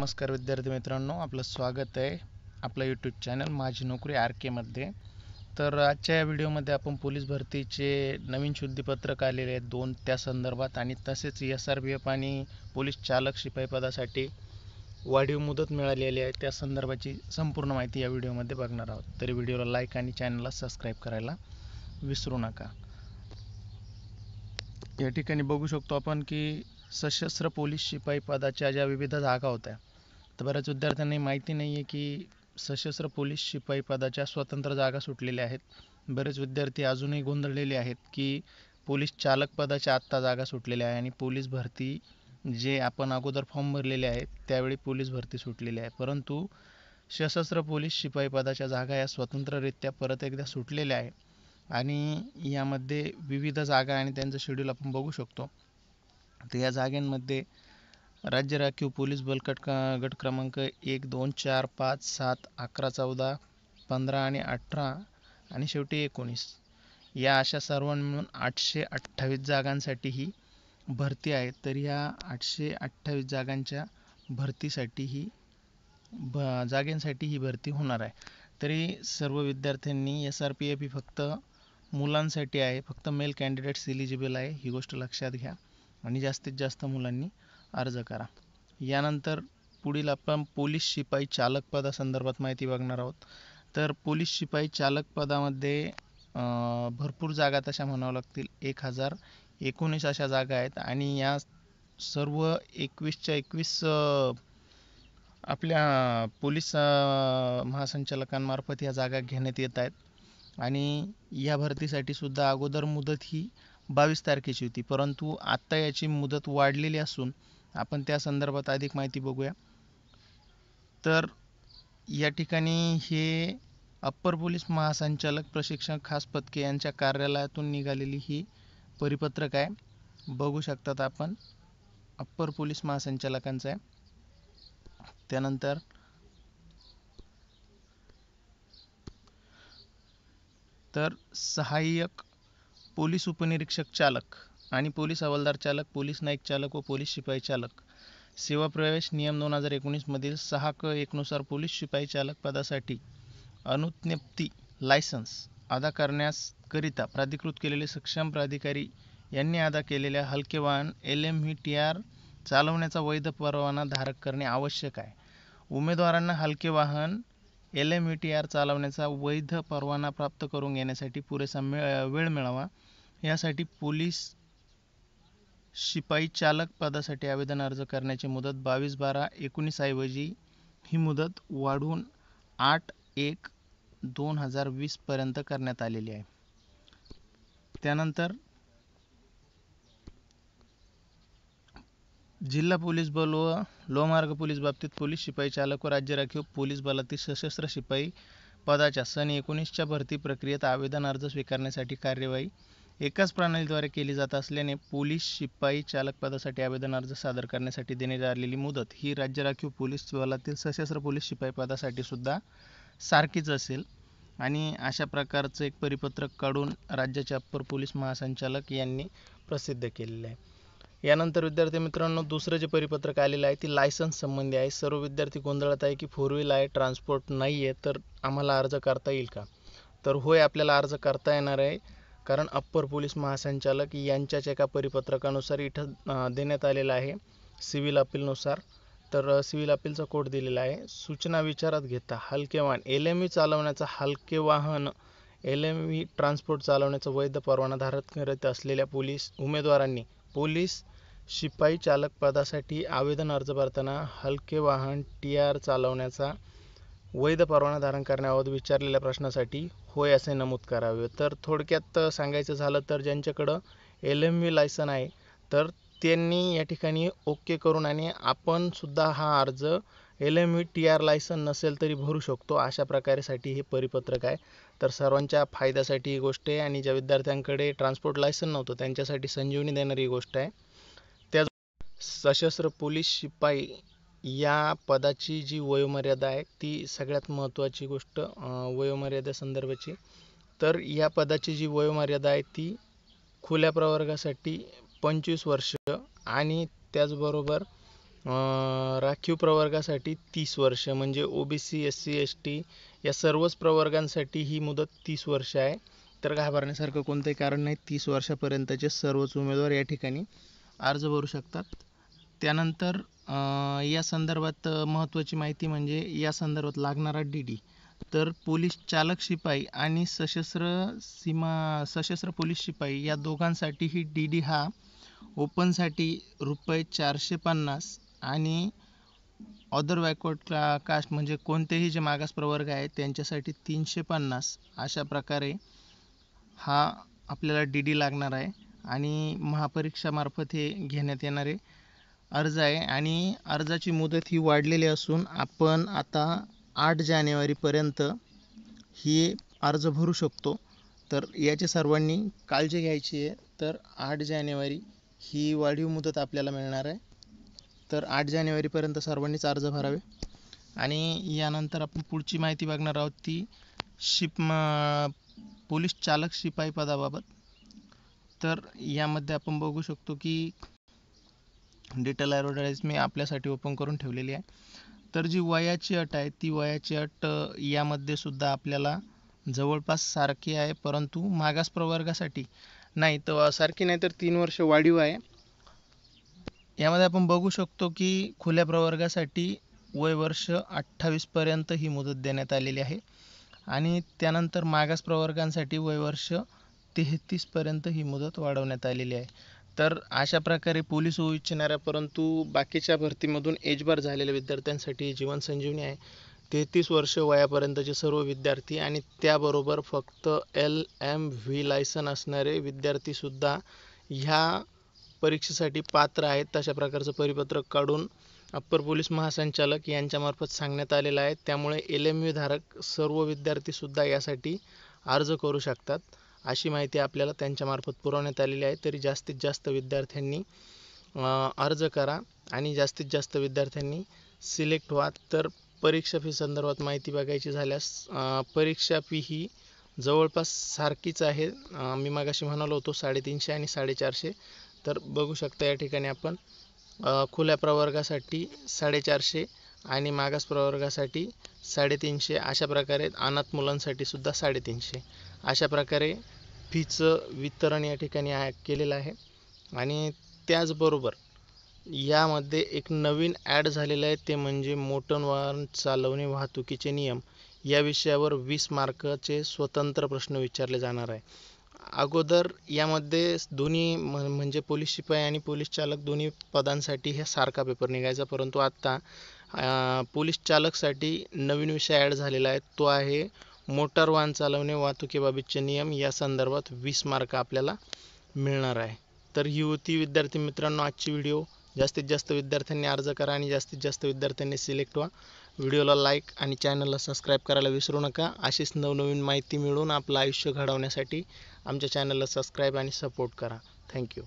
नमस्कार विद्यार्थी मित्रांनो आपलं स्वागत आहे आपलं यूट्यूब चॅनल माझी नोकरी आर केमध्ये तर आजच्या या व्हिडिओमध्ये आपण पोलीस भरतीचे नवीन शुद्धीपत्रक आलेले आहेत दोन त्या संदर्भात आणि तसेच एस आर बी एफ आणि पोलीस चालक शिपाई पदासाठी वाढीव मुदत मिळालेली आहे त्या संदर्भाची संपूर्ण माहिती या व्हिडिओमध्ये बघणार आहोत तरी व्हिडिओला लाईक आणि चॅनलला सबस्क्राईब करायला विसरू नका या ठिकाणी बघू शकतो आपण की सशस्त्र पोलीस शिपाई ज्या विविध जागा होत्या तर बऱ्याच विद्यार्थ्यांना माहिती नाही आहे की सशस्त्र पोलीस शिपाई पदाच्या स्वतंत्र जागा सुटलेल्या आहेत बरेच विद्यार्थी अजूनही गोंधळलेले आहेत की पोलीस चालक पदाच्या आत्ता जागा सुटलेल्या आहे आणि पोलीस भरती जे आपण अगोदर फॉर्म भरलेले आहेत त्यावेळी पोलीस भरती सुटलेली आहे परंतु सशस्त्र पोलीस शिपाई पदाच्या जागा या स्वतंत्ररित्या परत एकदा सुटलेल्या आहे आणि यामध्ये विविध जागा आणि त्यांचं शेड्यूल आपण बघू शकतो तर या जागांमध्ये राज्य राखीव पोलीस बलकट गट क्रमांक एक दोन चार पाच सात अकरा चौदा पंधरा आणि अठरा आणि शेवटी एकोणीस या अशा सर्व मिळून आठशे अठ्ठावीस जागांसाठी ही भरती आहे तर ह्या आठशे अठ्ठावीस जागांच्या भरतीसाठी ही भ जागेंसाठी ही भरती होणार आहे तरी सर्व विद्यार्थ्यांनी एस आर पी एफ ही फक्त मुलांसाठी आहे फक्त मेल कॅन्डिडेट्स इलिजिबल आहे ही गोष्ट लक्षात घ्या आणि जास्तीत जास्त मुलांनी अर्ज करा यानंतर पुढील आपण पोलीस शिपाई चालक पदासंदर्भात माहिती बघणार आहोत तर पोलीस शिपाई चालक पदामध्ये भरपूर जागा तशा म्हणावं लागतील एक हजार एकोणीस अशा जागा आहेत आणि या सर्व एकवीसच्या एकवीस आपल्या पोलीस महासंचालकांमार्फत या जागा घेण्यात येत आहेत आणि या भरतीसाठी सुद्धा अगोदर मुदत ही बावीस तारखेची होती परंतु आत्ता याची मुदत वाढलेली असून आपण त्या संदर्भात अधिक माहिती बघूया तर या ठिकाणी हे अप्पर पोलीस महासंचालक प्रशिक्षण खास पथके यांच्या कार्यालयातून निघालेली ही परिपत्रक आहे बघू शकतात आपण अप्पर पोलीस महासंचालकांचं आहे त्यानंतर तर सहाय्यक पोलीस उपनिरीक्षक चालक आणि पोलीस हवालदार चालक पोलीस नाईक चालक व पोलीस शिपाई चालक सेवा प्रवेश नियम दोन हजार एकोणीसमधील सहा क एकनुसार पोलीस शिपाई चालक पदासाठी अनुज्ञप्ती लायसन्स अदा करण्यासकरिता प्राधिकृत केलेले सक्षम प्राधिकारी यांनी अदा केलेल्या हलके वाहन L M V T R चालवण्याचा वैध परवाना धारक करणे आवश्यक आहे उमेदवारांना हलके वाहन L M V T R चालवण्याचा वैध परवाना प्राप्त करून घेण्यासाठी पुरेसा मिळ वेळ मिळावा यासाठी पोलीस शिपाई चालक पदासाठी आवेदन अर्ज करण्याची मुदत बावीस बारा एकोणीस ऐवजी ही मुदत वाढून आठ एक दोन हजार वीसपर्यंत करण्यात आलेली आहे त्यानंतर जिल्हा पोलीस बल व लोहमार्ग पोलीस बाबतीत पोलीस शिपाई चालक व राज्य राखीव पोलीस बलातील सशस्त्र शिपाई पदाच्या सन एकोणीसच्या भरती प्रक्रियेत आवेदन अर्ज स्वीकारण्यासाठी कार्यवाही एकाच प्रणालीद्वारे केली जात असल्याने पोलीस शिपाई चालक पदासाठी आवेदन अर्ज सादर करण्यासाठी देण्यात आलेली मुदत ही राज्य राखीव पोलीस बलातील सशस्त्र पोलीस शिपाई पदासाठी सुद्धा सारखीच असेल आणि अशा प्रकारचं एक परिपत्रक काढून राज्याचे अप्पर पोलीस महासंचालक यांनी प्रसिद्ध केलेलं आहे यानंतर विद्यार्थी मित्रांनो दुसरं जे परिपत्रक आलेलं आहे ती लायसन्स संबंधी आहे सर्व विद्यार्थी गोंधळात आहे की फोर व्हील आहे ट्रान्सपोर्ट नाही आहे तर आम्हाला अर्ज करता येईल का तर होय आपल्याला अर्ज करता येणार आहे कारण अप्पर पोलीस महासंचालक यांच्याच एका परिपत्रकानुसार इथं देण्यात आलेला आहे सिव्हिल अपीलनुसार तर सिव्हिल अपीलचा कोड दिलेला आहे सूचना विचारात घेता हलके वाहन एल एम व्ही चालवण्याचा हलके वाहन एल एम व्ही ट्रान्सपोर्ट चालवण्याचा वैध परवाना धारक करत असलेल्या पोलीस उमेदवारांनी पोलीस शिपाई चालक पदासाठी आवेदन अर्ज भरताना हलके वाहन टी आर चालवण्याचा वैध परवाना धारण करण्याबाबत विचारलेल्या प्रश्नासाठी होय असे नमूद करावे तर थोडक्यात सांगायचं झालं तर ज्यांच्याकडं एल एम व्ही लायसन आहे तर त्यांनी या ठिकाणी ओके करून आणि आपणसुद्धा हा अर्ज L M V T R license नसेल तरी भरू शकतो अशा प्रकारेसाठी हे परिपत्रक आहे तर सर्वांच्या फायद्यासाठी ही गोष्ट आहे आणि ज्या विद्यार्थ्यांकडे ट्रान्सपोर्ट लायसन नव्हतं त्यांच्यासाठी संजीवनी देणारी ही गोष्ट आहे त्या सशस्त्र पोलीस शिपाई या पदाची जी वयोमर्यादा आहे ती सगळ्यात महत्त्वाची गोष्ट वयोमर्यादे संदर्भाची तर या पदाची जी वयोमर्यादा आहे ती खुल्या प्रवर्गासाठी पंचवीस वर्ष आणि त्याचबरोबर राखीव प्रवर्गासाठी तीस वर्ष म्हणजे O B C S C S T या सर्वच प्रवर्गांसाठी ही मुदत तीस वर्ष आहे तर घाबरण्यासारखं कोणतंही कारण नाही तीस वर्षापर्यंतचे सर्वच उमेदवार या ठिकाणी अर्ज भरू शकतात त्यानंतर या संदर्भात महत्त्वाची माहिती म्हणजे या संदर्भात लागणारा डी डी तर पोलीस चालक शिपाई आणि सशस्त्र सीमा सशस्त्र पोलीस शिपाई या दोघांसाठीही डी डी हा ओपनसाठी रुपये चारशे पन्नास आणि ऑदर बॅकवर्ड का कास्ट म्हणजे कोणतेही जे मागास प्रवर्ग आहे त्यांच्यासाठी तीनशे पन्नास अशा प्रकारे हा आपल्याला डी डी लागणार आहे आणि महापरीक्षामार्फत हे घेण्यात येणार आहे अर्ज आहे आणि अर्जाची मुदत ही वाढलेली असून आपण आता आठ जानेवारीपर्यंत ही अर्ज भरू शकतो तर याची सर्वांनी काळजी घ्यायची आहे तर आठ जानेवारी ही वाढीव मुदत आपल्याला मिळणार आहे तर आठ जानेवारीपर्यंत सर्वांनीच अर्ज भरावे आणि यानंतर आपण पुढची माहिती बघणार आहोत ती शिप पोलीस चालक शिपाई पदाबाबत तर यामध्ये आपण बघू शकतो की डिटेल ॲडव्हर्टाईज मी आपल्यासाठी ओपन करून ठेवलेली आहे तर जी वयाची अट आहे ती वयाची अट यामध्ये सुद्धा आपल्याला जवळपास सारखी आहे परंतु मागास प्रवर्गासाठी नाही तर सारखी नाही तर तीन वर्ष वाढीव आहे यामध्ये आपण बघू शकतो की खुल्या प्रवर्गासाठी वय वर्ष पर्यंत ही मुदत देण्यात आलेली आहे आणि त्यानंतर मागास प्रवर्गांसाठी वय वर्ष पर्यंत ही मुदत वाढवण्यात आलेली आहे तर अशा प्रकारे पोलीस होऊ इच्छिणाऱ्या परंतु बाकीच्या भरतीमधून एजबार झालेल्या विद्यार्थ्यांसाठी जीवन संजीवनी आहे तेहतीस वर्ष वयापर्यंतचे सर्व विद्यार्थी आणि त्याबरोबर फक्त एल एम व्ही लायसन असणारे विद्यार्थीसुद्धा ह्या परीक्षेसाठी पात्र आहेत तशा प्रकारचं परिपत्रक काढून अप्पर पोलीस महासंचालक यांच्यामार्फत सांगण्यात आलेलं आहे त्यामुळे एल एम व्ही धारक सर्व विद्यार्थीसुद्धा यासाठी अर्ज करू शकतात अशी माहिती आपल्याला त्यांच्यामार्फत पुरवण्यात आलेली आहे तरी जास्तीत जास्त विद्यार्थ्यांनी अर्ज करा आणि जास्तीत जास्त विद्यार्थ्यांनी सिलेक्ट व्हा तर परीक्षा फी संदर्भात माहिती बघायची झाल्यास परीक्षा फी ही जवळपास सारखीच आहे मी मागाशी म्हणालो होतो साडेतीनशे आणि साडेचारशे तर बघू शकता या ठिकाणी आपण खुल्या प्रवर्गासाठी साडेचारशे आणि मागास प्रवर्गासाठी साडेतीनशे अशा प्रकारे अनाथ मुलांसाठी सुद्धा साडेतीनशे अशा प्रकारे फीचं वितरण या ठिकाणी आहे केलेलं आहे आणि त्याचबरोबर यामध्ये एक नवीन ॲड झालेलं आहे ते म्हणजे मोटन वाहन चालवणे वाहतुकीचे नियम या विषयावर वीस मार्काचे स्वतंत्र प्रश्न विचारले जाणार आहे अगोदर यामध्ये दोन्ही म्हणजे पोलीस शिपाई आणि पोलीस चालक दोन्ही पदांसाठी हे सारखा पेपर निघायचा परंतु आत्ता पोलीस चालकसाठी नवीन विषय ॲड झालेला आहे तो आहे मोटार वाहन चालवणे वाहतुकीबाबतचे नियम या संदर्भात वीस मार्क आपल्याला मिळणार आहे तर ही होती विद्यार्थी मित्रांनो आजची व्हिडिओ जास्तीत जास्त विद्यार्थ्यांनी अर्ज करा आणि जास्तीत जास्त विद्यार्थ्यांनी सिलेक्ट व्हा व्हिडिओला लाईक आणि चॅनलला सबस्क्राईब करायला विसरू नका अशीच नवनवीन माहिती मिळवून आपलं आयुष्य घडवण्यासाठी आमच्या चॅनलला सबस्क्राईब आणि सपोर्ट करा थँक्यू